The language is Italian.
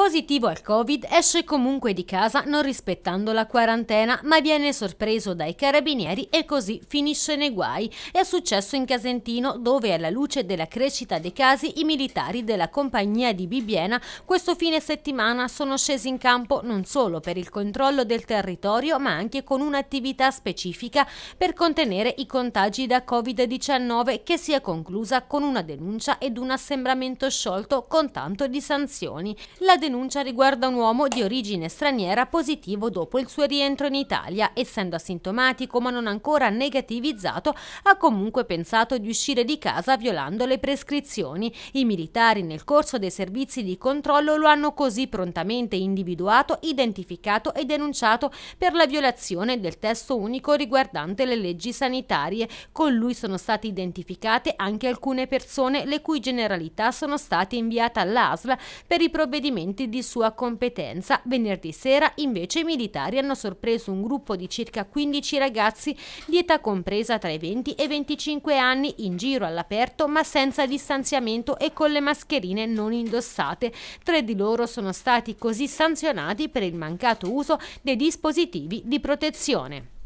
Positivo al Covid, esce comunque di casa non rispettando la quarantena, ma viene sorpreso dai carabinieri e così finisce nei guai. È successo in Casentino, dove alla luce della crescita dei casi i militari della compagnia di Bibiena questo fine settimana sono scesi in campo non solo per il controllo del territorio, ma anche con un'attività specifica per contenere i contagi da Covid-19 che si è conclusa con una denuncia ed un assembramento sciolto con tanto di sanzioni. La denuncia riguarda un uomo di origine straniera positivo dopo il suo rientro in Italia. Essendo asintomatico ma non ancora negativizzato, ha comunque pensato di uscire di casa violando le prescrizioni. I militari nel corso dei servizi di controllo lo hanno così prontamente individuato, identificato e denunciato per la violazione del testo unico riguardante le leggi sanitarie. Con lui sono state identificate anche alcune persone le cui generalità sono state inviate all'ASL per i provvedimenti argomenti di sua competenza. Venerdì sera invece i militari hanno sorpreso un gruppo di circa 15 ragazzi di età compresa tra i 20 e i 25 anni in giro all'aperto ma senza distanziamento e con le mascherine non indossate. Tre di loro sono stati così sanzionati per il mancato uso dei dispositivi di protezione.